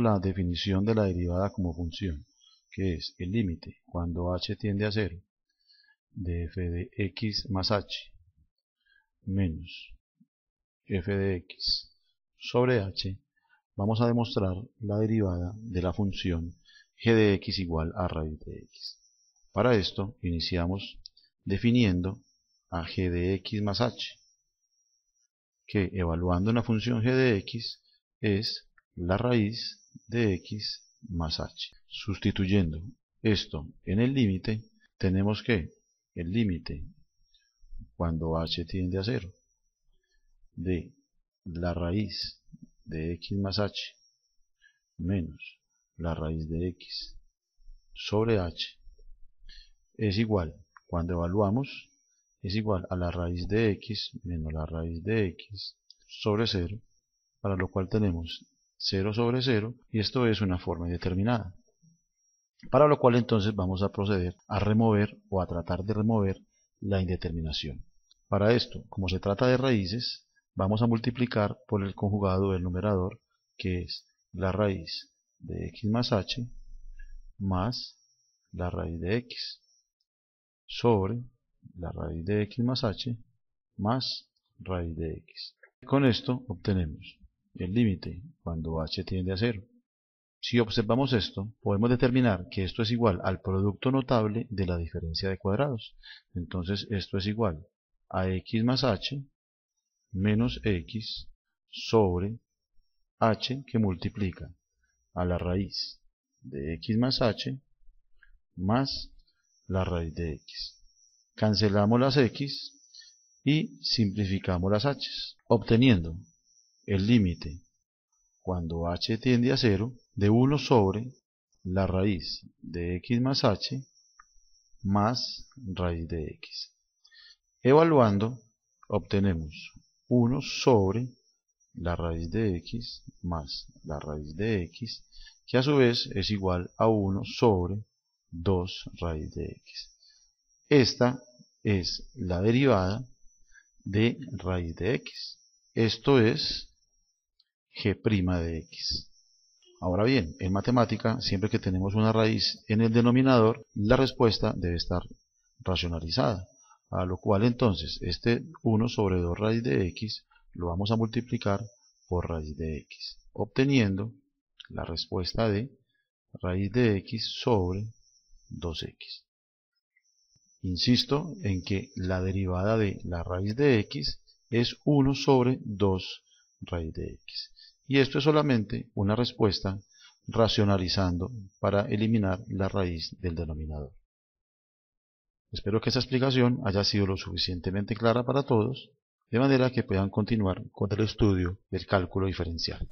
la definición de la derivada como función, que es el límite cuando h tiende a 0 de f de x más h menos f de x sobre h, vamos a demostrar la derivada de la función g de x igual a raíz de x. Para esto iniciamos definiendo a g de x más h, que evaluando una función g de x es la raíz de x más h. Sustituyendo esto en el límite, tenemos que el límite cuando h tiende a 0 de la raíz de x más h menos la raíz de x sobre h es igual cuando evaluamos es igual a la raíz de x menos la raíz de x sobre 0 para lo cual tenemos 0 sobre 0 y esto es una forma indeterminada. Para lo cual entonces vamos a proceder a remover o a tratar de remover la indeterminación. Para esto, como se trata de raíces, vamos a multiplicar por el conjugado del numerador, que es la raíz de x más h más la raíz de x sobre la raíz de x más h más raíz de x. Con esto obtenemos el límite, cuando h tiende a 0. Si observamos esto, podemos determinar que esto es igual al producto notable de la diferencia de cuadrados. Entonces esto es igual a x más h menos x sobre h que multiplica a la raíz de x más h más la raíz de x. Cancelamos las x y simplificamos las h, obteniendo el límite, cuando h tiende a 0, de 1 sobre la raíz de x más h más raíz de x. Evaluando, obtenemos 1 sobre la raíz de x más la raíz de x, que a su vez es igual a 1 sobre 2 raíz de x. Esta es la derivada de raíz de x. Esto es g' de x. Ahora bien, en matemática, siempre que tenemos una raíz en el denominador, la respuesta debe estar racionalizada. A lo cual entonces, este 1 sobre 2 raíz de x, lo vamos a multiplicar por raíz de x, obteniendo la respuesta de raíz de x sobre 2x. Insisto en que la derivada de la raíz de x es 1 sobre 2 raíz de x. Y esto es solamente una respuesta racionalizando para eliminar la raíz del denominador. Espero que esta explicación haya sido lo suficientemente clara para todos, de manera que puedan continuar con el estudio del cálculo diferencial.